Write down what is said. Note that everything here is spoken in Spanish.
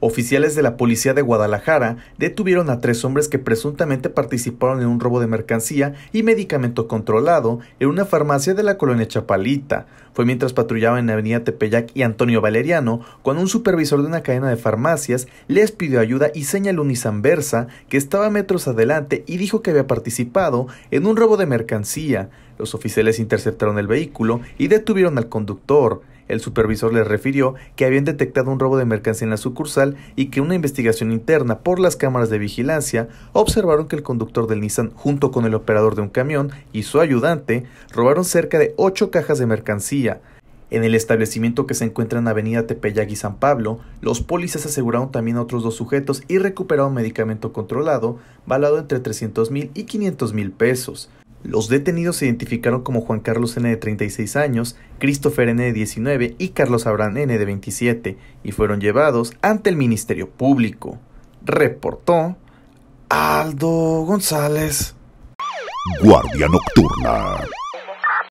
Oficiales de la policía de Guadalajara detuvieron a tres hombres que presuntamente participaron en un robo de mercancía y medicamento controlado en una farmacia de la colonia Chapalita. Fue mientras patrullaban en la avenida Tepeyac y Antonio Valeriano cuando un supervisor de una cadena de farmacias les pidió ayuda y señaló un Nissan que estaba metros adelante y dijo que había participado en un robo de mercancía. Los oficiales interceptaron el vehículo y detuvieron al conductor. El supervisor les refirió que habían detectado un robo de mercancía en la sucursal y que una investigación interna por las cámaras de vigilancia observaron que el conductor del Nissan junto con el operador de un camión y su ayudante robaron cerca de ocho cajas de mercancía. En el establecimiento que se encuentra en Avenida Tepeyac y San Pablo, los policías aseguraron también a otros dos sujetos y recuperaron medicamento controlado, valado entre 300 mil y 500 mil pesos. Los detenidos se identificaron como Juan Carlos N de 36 años, Christopher N de 19 y Carlos Abraham N de 27 y fueron llevados ante el Ministerio Público. Reportó Aldo González. Guardia Nocturna.